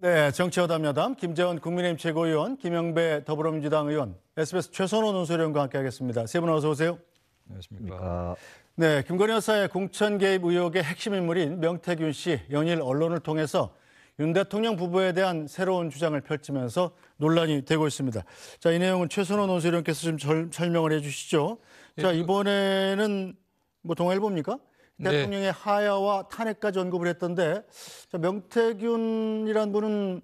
네, 정치여담 여담 김재원 국민의힘 최고위원, 김영배 더불어민주당 의원, SBS 최선호 논설위원과 함께하겠습니다. 세 분 어서 오세요. 안녕하십니까. 네, 김건희 여사의 공천 개입 의혹의 핵심 인물인 명태균 씨 연일 언론을 통해서 윤 대통령 부부에 대한 새로운 주장을 펼치면서 논란이 되고 있습니다. 자, 이 내용은 최선호 논설위원께서 좀 절, 설명을 해주시죠. 자, 예, 그 이번에는 뭐 동아일보입니까? 네. 대통령의 네. 하야와 탄핵까지 언급을 했던데 자, 명태균이란 분은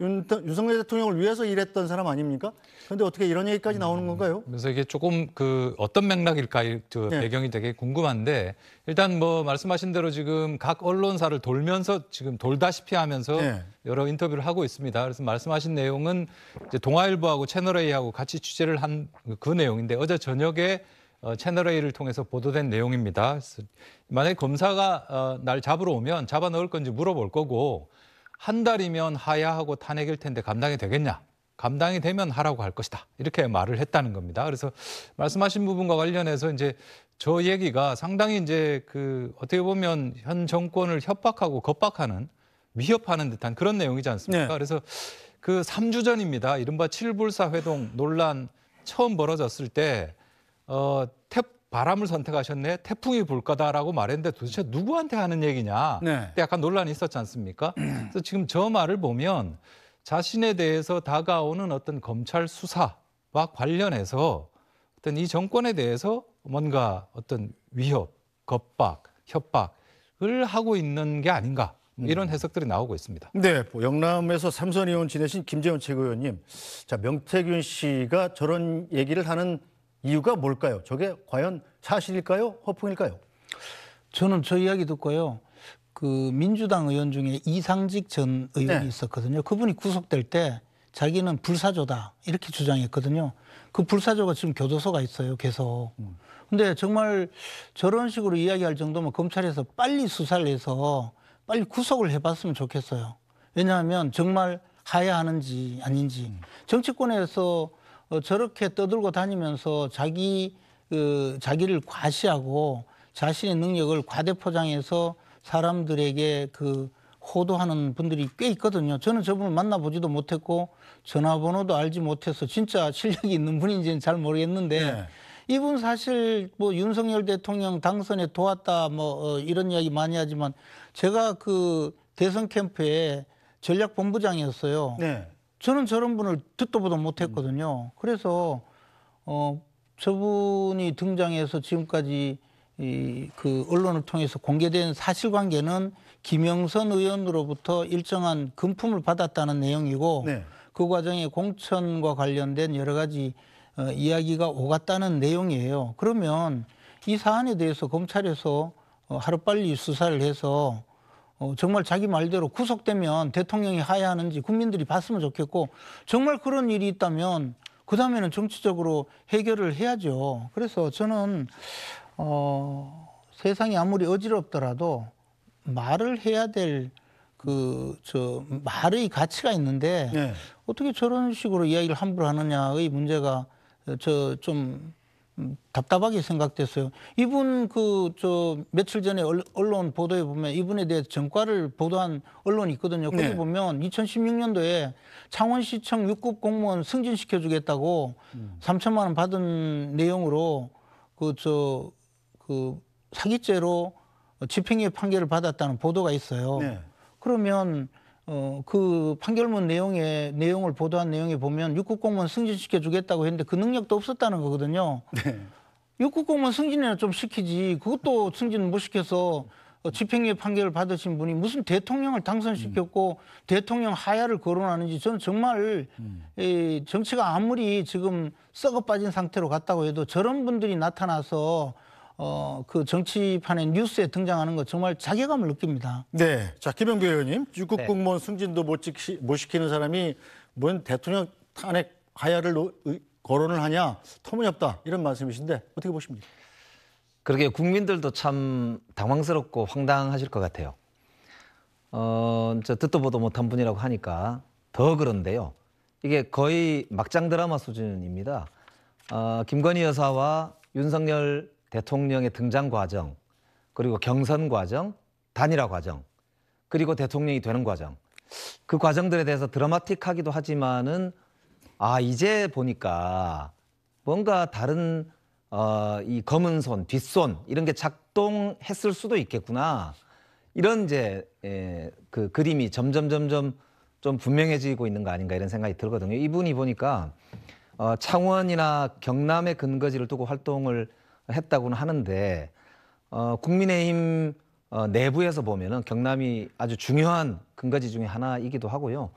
윤, 윤석열 대통령을 위해서 일했던 사람 아닙니까? 그런데 어떻게 이런 얘기까지 나오는 음, 건가요? 그래서 이게 조금 그 어떤 맥락일까 그 네. 배경이 되게 궁금한데 일단 뭐 말씀하신 대로 지금 각 언론사를 돌면서 지금 돌다시피 하면서 네. 여러 인터뷰를 하고 있습니다. 그래서 말씀하신 내용은 이제 동아일보하고 채널A하고 같이 취재를 한 그 내용인데 어제 저녁에 어, 채널A를 통해서 보도된 내용입니다. 만약에 검사가 어, 날 잡으러 오면 잡아 넣을 건지 물어볼 거고 한 달이면 하야하고 탄핵일 텐데 감당이 되겠냐? 감당이 되면 하라고 할 것이다. 이렇게 말을 했다는 겁니다. 그래서 말씀하신 부분과 관련해서 이제 저 얘기가 상당히 이제 그 어떻게 보면 현 정권을 협박하고 겁박하는 위협하는 듯한 그런 내용이지 않습니까? 네. 그래서 그 3주 전입니다. 이른바 7불사 회동 논란 처음 벌어졌을 때 어, 태, 바람을 선택하셨네 태풍이 불 거다라고 말했는데 도대체 누구한테 하는 얘기냐 네. 약간 논란이 있었지 않습니까 음. 그래서 지금 저 말을 보면 자신에 대해서 다가오는 어떤 검찰 수사와 관련해서 어떤 이 정권에 대해서 뭔가 어떤 위협 겁박 협박을 하고 있는 게 아닌가 뭐 이런 음. 해석들이 나오고 있습니다. 네, 뭐 영남에서 삼선 의원 지내신 김재원 최고위원님, 자 명태균 씨가 저런 얘기를 하는 이유가 뭘까요? 저게 과연 사실일까요? 허풍일까요? 저는 저 이야기 듣고요. 그 민주당 의원 중에 이상직 전 의원이 네. 있었거든요. 그분이 구속될 때 자기는 불사조다 이렇게 주장했거든요. 그 불사조가 지금 교도소가 있어요. 계속. 음. 근데 정말 저런 식으로 이야기할 정도면 검찰에서 빨리 수사를 해서 빨리 구속을 해봤으면 좋겠어요. 왜냐하면 정말 하야 하는지 아닌지 음. 정치권에서 어, 저렇게 떠들고 다니면서 자기 그 자기를 과시하고 자신의 능력을 과대포장해서 사람들에게 그 호도하는 분들이 꽤 있거든요. 저는 저분을 만나보지도 못했고 전화번호도 알지 못해서 진짜 실력이 있는 분인지는 잘 모르겠는데 네. 이분 사실 뭐 윤석열 대통령 당선에 도왔다 뭐 어, 이런 이야기 많이 하지만 제가 그 대선 캠프에 전략 본부장이었어요. 네. 저는 저런 분을 듣도 보도 못했거든요. 그래서 어, 저분이 등장해서 지금까지 이, 그 언론을 통해서 공개된 사실관계는 김영선 의원으로부터 일정한 금품을 받았다는 내용이고 네. 그 과정에 공천과 관련된 여러 가지 어, 이야기가 오갔다는 내용이에요. 그러면 이 사안에 대해서 검찰에서 어, 하루빨리 수사를 해서 어, 정말 자기 말대로 구속되면 대통령이 하야하는지 국민들이 봤으면 좋겠고 정말 그런 일이 있다면 그 다음에는 정치적으로 해결을 해야죠. 그래서 저는 어, 세상이 아무리 어지럽더라도 말을 해야 될그저 말의 가치가 있는데 네. 어떻게 저런 식으로 이야기를 함부로 하느냐의 문제가 저좀 음, 답답하게 생각됐어요. 이분 그 저 며칠 전에 언론 보도에 보면 이분에 대해 서 전과를 보도한 언론이 있거든요. 거기 네. 보면 2016년도에 창원시청 6급 공무원 승진시켜 주겠다고 음. 3천만 원 받은 내용으로 그 저그 그 사기죄로 집행유예 판결을 받았다는 보도가 있어요. 네. 그러면 어, 그 판결문 내용에 내용을 보도한 내용에 보면 육국 공무원 승진시켜 주겠다고 했는데 그 능력도 없었다는 거거든요. 네. 육국 공무원 승진이나 좀 시키지 그것도 승진 못 시켜서 어, 집행유예 판결을 받으신 분이 무슨 대통령을 당선시켰고 음. 대통령 하야를 거론하는지 저는 정말 음. 이 정치가 아무리 지금 썩어 빠진 상태로 갔다고 해도 저런 분들이 나타나서 어, 그 정치판의 뉴스에 등장하는 거 정말 자괴감을 느낍니다. 네. 자, 김영배 의원님. 육국 네. 공무원 네. 승진도 못, 지키, 못 시키는 사람이 뭔 대통령 탄핵 하야를 거론을 하냐. 터무니없다. 이런 말씀이신데 어떻게 보십니까? 그러게 국민들도 참 당황스럽고 황당하실 것 같아요. 어, 저 듣도 보도 못한 분이라고 하니까 더 그런데요. 이게 거의 막장 드라마 수준입니다. 어, 김건희 여사와 윤석열 대통령의 등장 과정, 그리고 경선 과정, 단일화 과정, 그리고 대통령이 되는 과정. 그 과정들에 대해서 드라마틱하기도 하지만은 아, 이제 보니까 뭔가 다른 어, 이 검은 손, 뒷손 이런 게 작동했을 수도 있겠구나. 이런 이제 예, 그 그림이 점점 점점 좀 분명해지고 있는 거 아닌가 이런 생각이 들거든요. 이분이 보니까 어, 창원이나 경남의 근거지를 두고 활동을 했다고는 하는데 어, 국민의힘 어, 내부에서 보면은 경남이 아주 중요한 근거지 중의 하나이기도 하고요.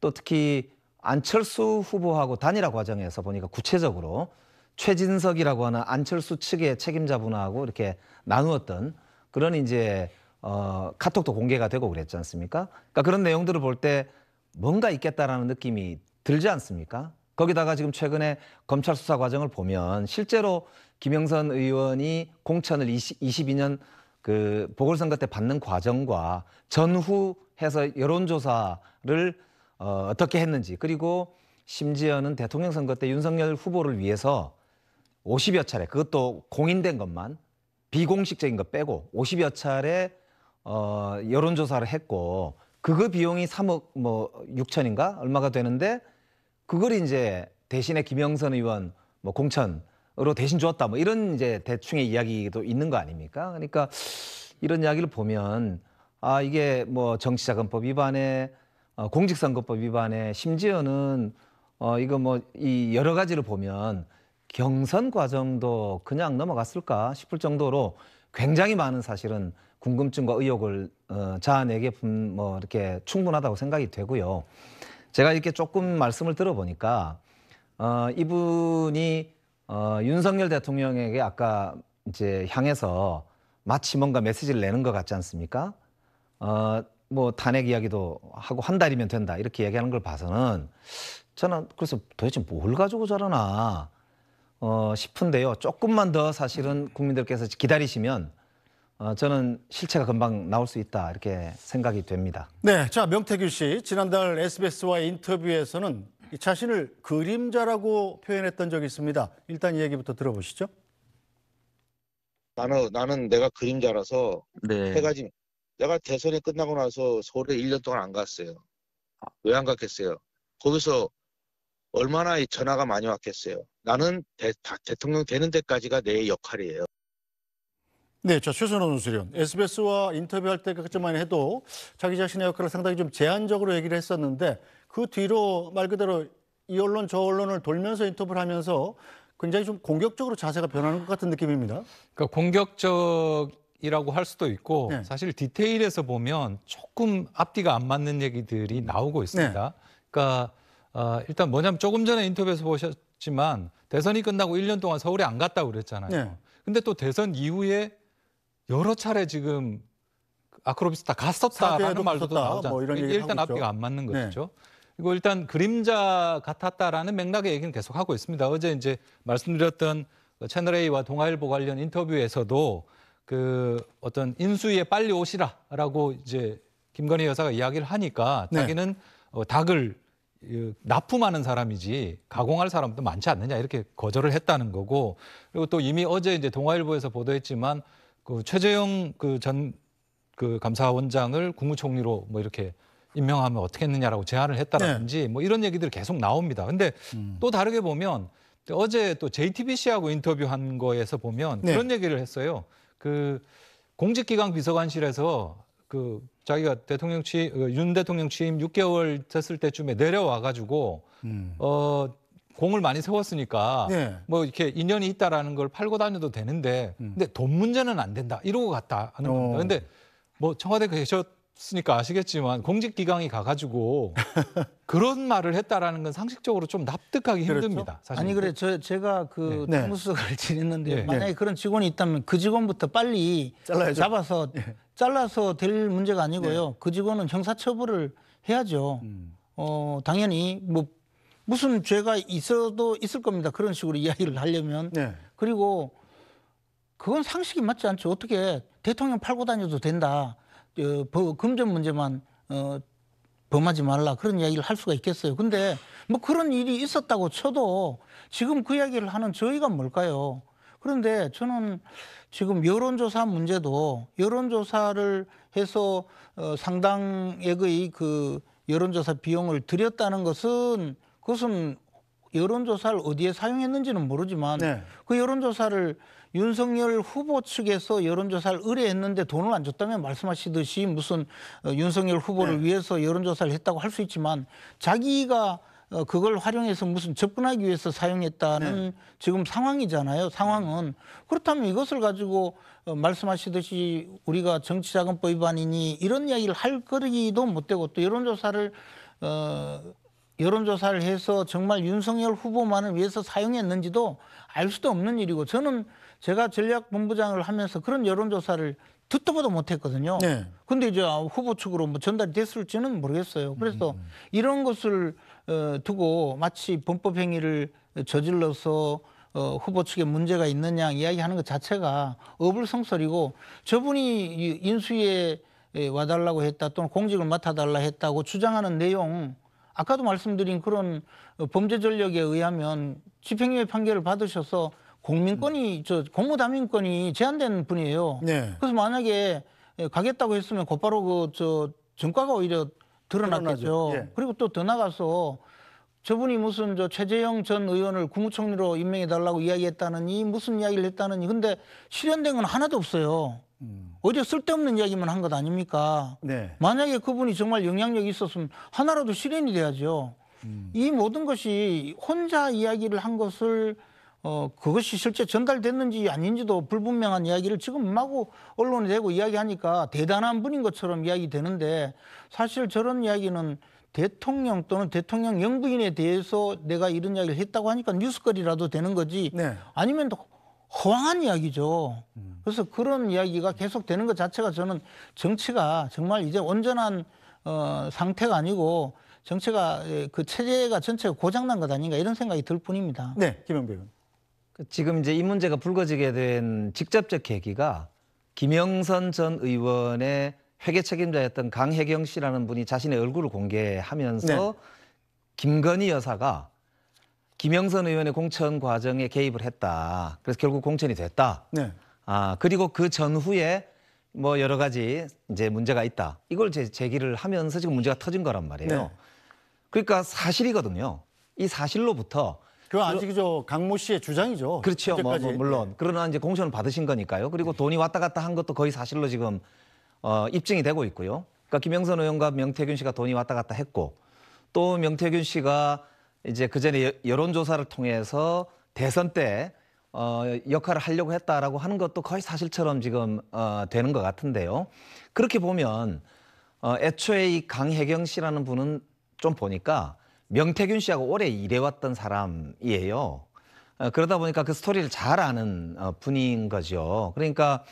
또 특히 안철수 후보하고 단일화 과정에서 보니까 구체적으로 최진석이라고 하는 안철수 측의 책임자분하고 이렇게 나누었던 그런 이제 어, 카톡도 공개가 되고 그랬지 않습니까? 그러니까 그런 내용들을 볼 때 뭔가 있겠다라는 느낌이 들지 않습니까? 거기다가 지금 최근에 검찰 수사 과정을 보면 실제로 김영선 의원이 공천을 20, 22년 그 보궐선거 때 받는 과정과 전후 해서 여론조사를 어, 어떻게 했는지 그리고 심지어는 대통령 선거 때 윤석열 후보를 위해서 50여 차례 그것도 공인된 것만 비공식적인 것 빼고 50여 차례 어, 여론조사를 했고 그거 비용이 3억 뭐 6천인가 얼마가 되는데 그걸 이제 대신에 김영선 의원 뭐 공천으로 대신 줬다 뭐 이런 이제 대충의 이야기도 있는 거 아닙니까? 그러니까 이런 이야기를 보면 아 이게 뭐 정치자금법 위반에 어, 공직선거법 위반에 심지어는 어 이거 뭐 이 여러 가지를 보면 경선 과정도 그냥 넘어갔을까 싶을 정도로 굉장히 많은 사실은 궁금증과 의혹을 어, 자아내게 분, 뭐 이렇게 충분하다고 생각이 되고요. 제가 이렇게 조금 말씀을 들어보니까 어, 이분이 어, 윤석열 대통령에게 아까 이제 향해서 마치 뭔가 메시지를 내는 것 같지 않습니까? 어, 뭐 탄핵 이야기도 하고 한 달이면 된다 이렇게 얘기하는 걸 봐서는 저는 그래서 도대체 뭘 가지고 저러나 어, 싶은데요. 조금만 더 사실은 국민들께서 기다리시면 어, 저는 실체가 금방 나올 수 있다 이렇게 생각이 됩니다. 네, 자명태규씨 지난달 SBS와의 인터뷰에서는 자신을 그림자라고 표현했던 적이 있습니다. 일단 이 얘기부터 들어보시죠. 나는 나는 내가 그림자라서 네. 해가 지 내가 대선이 끝나고 나서 서울에 1년 동안 안 갔어요. 왜 안 갔겠어요? 거기서 얼마나 전화가 많이 왔겠어요. 나는 대, 대통령 되는 데까지가 내 역할이에요. 네, 저 최선호 논술위원. SBS와 인터뷰할 때 그때만 해도 자기 자신의 역할을 상당히 좀 제한적으로 얘기를 했었는데 그 뒤로 말 그대로 이 언론 저 언론을 돌면서 인터뷰를 하면서 굉장히 좀 공격적으로 자세가 변하는 것 같은 느낌입니다. 그러니까 공격적이라고 할 수도 있고 네. 사실 디테일에서 보면 조금 앞뒤가 안 맞는 얘기들이 나오고 있습니다. 네. 그러니까 어, 일단 뭐냐면 조금 전에 인터뷰에서 보셨지만 대선이 끝나고 1년 동안 서울에 안 갔다고 그랬잖아요. 네. 근데 또 대선 이후에 여러 차례 지금 아크로비스다 갔었다라는 말도 나오잖아요. 뭐 이런 일단 앞뒤가 안 맞는 네. 것이죠. 네. 그리 일단 그림자 같았다라는 맥락의 얘기는 계속 하고 있습니다. 어제 이제 말씀드렸던 그 채널 A와 동아일보 관련 인터뷰에서도 그 어떤 인수위에 빨리 오시라라고 이제 김건희 여사가 이야기를 하니까 네. 자기는 어, 닭을 납품하는 사람이지 가공할 사람도 많지 않느냐 이렇게 거절을 했다는 거고 그리고 또 이미 어제 이제 동아일보에서 보도했지만 그 최재형 그전그 그 감사원장을 국무총리로 뭐 이렇게 임명하면 어떻게 했느냐라고 제안을 했다라든지 네. 뭐 이런 얘기들이 계속 나옵니다. 근데 음. 또 다르게 보면 어제 또 JTBC하고 인터뷰한 거에서 보면 네. 그런 얘기를 했어요. 그 공직기강 비서관실에서 그 자기가 대통령 취임 윤 대통령 취임 6개월 됐을 때쯤에 내려와 가지고 음. 어 공을 많이 세웠으니까 네. 뭐 이렇게 인연이 있다라는 걸 팔고 다녀도 되는데 음. 근데 돈 문제는 안 된다 이러고 갔다 하는 어. 겁니다. 근데 뭐 청와대 계셨으니까 아시겠지만 공직 기강이 가가지고 그런 말을 했다라는 건 상식적으로 좀 납득하기 그렇죠? 힘듭니다. 사실 아니 그래 저 제가 그 네. 네. 무수석을 지냈는데 네. 만약에 네. 그런 직원이 있다면 그 직원부터 빨리 잘라야죠. 잡아서 네. 잘라서 될 문제가 아니고요. 그 직원은 형사처벌을 해야죠. 음. 어 당연히 뭐 무슨 죄가 있어도 있을 겁니다. 그런 식으로 이야기를 하려면. 네. 그리고 그건 상식이 맞지 않죠. 어떻게 대통령 팔고 다녀도 된다. 어, 버, 금전 문제만 어, 범하지 말라 그런 이야기를 할 수가 있겠어요. 근데 뭐 그런 일이 있었다고 쳐도 지금 그 이야기를 하는 저희가 뭘까요? 그런데 저는 지금 여론조사 문제도 여론조사를 해서 어, 상당액의 그 여론조사 비용을 들였다는 것은 그것은 여론조사를 어디에 사용했는지는 모르지만 네. 그 여론조사를 윤석열 후보 측에서 여론조사를 의뢰했는데 돈을 안 줬다면 말씀하시듯이 무슨 어, 윤석열 후보를 네. 위해서 여론조사를 했다고 할 수 있지만 자기가 어, 그걸 활용해서 무슨 접근하기 위해서 사용했다는 네. 지금 상황이잖아요. 상황은 그렇다면 이것을 가지고 어, 말씀하시듯이 우리가 정치자금법 위반이니 이런 이야기를 할 거리도 못 되고 또 여론조사를 어, 여론조사를 해서 정말 윤석열 후보만을 위해서 사용했는지도 알 수도 없는 일이고 저는 제가 전략본부장을 하면서 그런 여론조사를 듣도 보도 못했거든요. 네. 근데 이제 아, 후보 측으로 뭐 전달이 됐을지는 모르겠어요. 그래서 음. 음. 이런 것을 어, 두고 마치 범법 행위를 저질러서 어, 후보 측에 문제가 있느냐 이야기하는 것 자체가 어불성설이고 저분이 인수위에 와달라고 했다 또는 공직을 맡아달라 했다고 주장하는 내용 아까도 말씀드린 그런 어, 범죄 전력에 의하면 집행유예 판결을 받으셔서 국민권이저 음. 공무담임권이 제한된 분이에요. 네. 그래서 만약에 예, 가겠다고 했으면 곧바로 그저 전과가 오히려 드러났겠죠. 예. 그리고 또 더 나가서 저분이 무슨 저 최재형 전 의원을 국무총리로 임명해 달라고 이야기했다느니 무슨 이야기를 했다느니 근데 실현된 건 하나도 없어요. 음. 어디 쓸데없는 이야기만 한 것 아닙니까? 네. 만약에 그분이 정말 영향력이 있었으면 하나라도 실현이 돼야죠. 음. 이 모든 것이 혼자 이야기를 한 것을 어, 그것이 실제 전달됐는지 아닌지도 불분명한 이야기를 지금 마구 언론에 대고 이야기하니까 대단한 분인 것처럼 이야기되는데 사실 저런 이야기는 대통령 또는 대통령 영부인에 대해서 내가 이런 이야기를 했다고 하니까 뉴스거리라도 되는 거지 네. 아니면 허황한 이야기죠. 음. 그래서 그런 이야기가 계속되는 것 자체가 저는 정치가 정말 이제 온전한 어, 상태가 아니고 정치가 예, 그 체제가 전체가 고장난 것 아닌가 이런 생각이 들 뿐입니다. 네, 김영배 의원. 그 지금 이제 이 문제가 불거지게 된 직접적 계기가 김영선 전 의원의 회계 책임자였던 강혜경 씨라는 분이 자신의 얼굴을 공개하면서 네. 김건희 여사가 김영선 의원의 공천 과정에 개입을 했다. 그래서 결국 공천이 됐다. 네. 아 그리고 그 전후에 뭐 여러 가지 이제 문제가 있다. 이걸 제, 제기를 하면서 지금 문제가 터진 거란 말이에요. 네. 그러니까 사실이거든요. 이 사실로부터 그 아직 이죠 강모 씨의 주장이죠. 그렇죠. 뭐, 뭐, 물론 네. 그러나 이제 공천을 받으신 거니까요. 그리고 네. 돈이 왔다 갔다 한 것도 거의 사실로 지금 어, 입증이 되고 있고요. 그러니까 김영선 의원과 명태균 씨가 돈이 왔다 갔다 했고 또 명태균 씨가 이제 그 전에 여론조사를 통해서 대선 때 어, 역할을 하려고 했다라고 하는 것도 거의 사실처럼 지금 어, 되는 것 같은데요. 그렇게 보면 어, 애초에 이 강혜경 씨라는 분은 좀 보니까 명태균 씨하고 오래 일해왔던 사람이에요. 어, 그러다 보니까 그 스토리를 잘 아는 어, 분인 거죠. 그러니까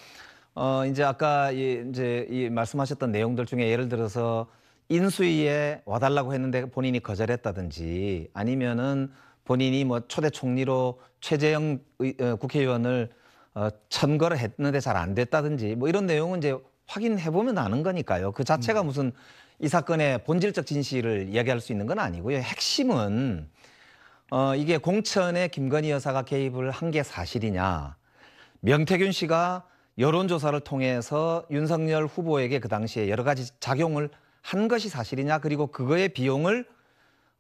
어, 이제 아까 이, 이제 이 말씀하셨던 내용들 중에 예를 들어서 인수위에 와달라고 했는데 본인이 거절했다든지 아니면은 본인이 뭐 초대 총리로 최재형 의, 어, 국회의원을 어, 천거를 했는데 잘 안 됐다든지 뭐 이런 내용은 이제 확인해 보면 아는 거니까요. 그 자체가 음. 무슨 이 사건의 본질적 진실을 이야기할 수 있는 건 아니고요. 핵심은 어, 이게 공천에 김건희 여사가 개입을 한 게 사실이냐. 명태균 씨가 여론조사를 통해서 윤석열 후보에게 그 당시에 여러 가지 작용을 한 것이 사실이냐 그리고 그거의 비용을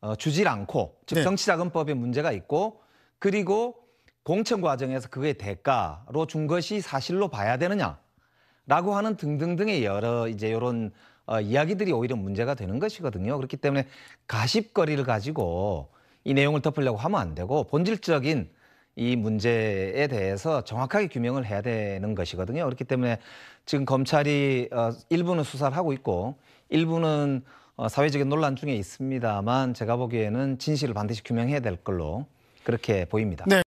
어, 주질 않고 즉 네. 정치자금법에 문제가 있고 그리고 공천 과정에서 그게 대가로 준 것이 사실로 봐야 되느냐라고 하는 등등등의 여러 이제 이런 어, 이야기들이 오히려 문제가 되는 것이거든요. 그렇기 때문에 가십거리를 가지고 이 내용을 덮으려고 하면 안 되고 본질적인 이 문제에 대해서 정확하게 규명을 해야 되는 것이거든요. 그렇기 때문에 지금 검찰이 어, 일부는 수사를 하고 있고 일부는 어, 사회적인 논란 중에 있습니다만 제가 보기에는 진실을 반드시 규명해야 될 걸로 그렇게 보입니다. 네.